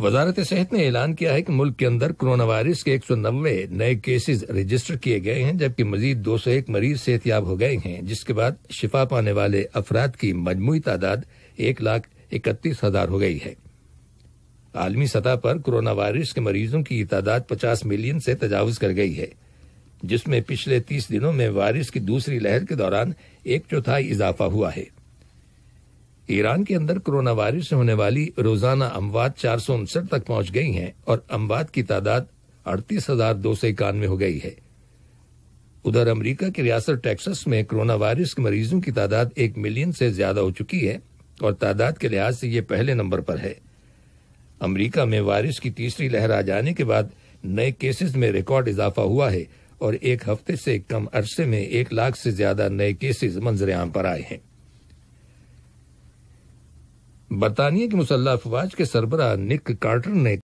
वजारत सेहत ने ऐलान किया है कि मुल्क के अंदर कोरोना वायरस के 190 नए केसेस रजिस्टर किए गए हैं जबकि मजीद 201 मरीज सेहतियाब हो गए हैं जिसके बाद शिफा पाने वाले अफराद की मजमू तादाद एक लाख इकतीस हजार हो गई है आलमी सतह पर कोरोना वायरस के मरीजों की तादाद पचास मिलियन से तजावज कर गई है जिसमें पिछले तीस दिनों में वायरस की दूसरी लहर के दौरान एक चौथाई इजाफा हुआ है ईरान के अंदर कोरोना वायरस से होने वाली रोजाना अमवात चार सौ उनसठ तक पहुंच गई हैं और अमवात की तादाद अड़तीस हजार दो सौ इक्यानवे हो गई है उधर अमेरिका की रियासत टेक्सास में कोरोना वायरस के मरीजों की तादाद एक मिलियन से ज्यादा हो चुकी है और तादाद के लिहाज से ये पहले नंबर पर है अमरीका में वायरस की तीसरी लहर आ जाने के बाद नए केसेस में रिकॉर्ड इजाफा हुआ है और एक हफ्ते से कम अरसे में एक लाख से ज्यादा नए केसेस मंजरेआम पर आए हैं बरतानिया के मुसल्ह अफवाज के सरबरा निक कार्टर ने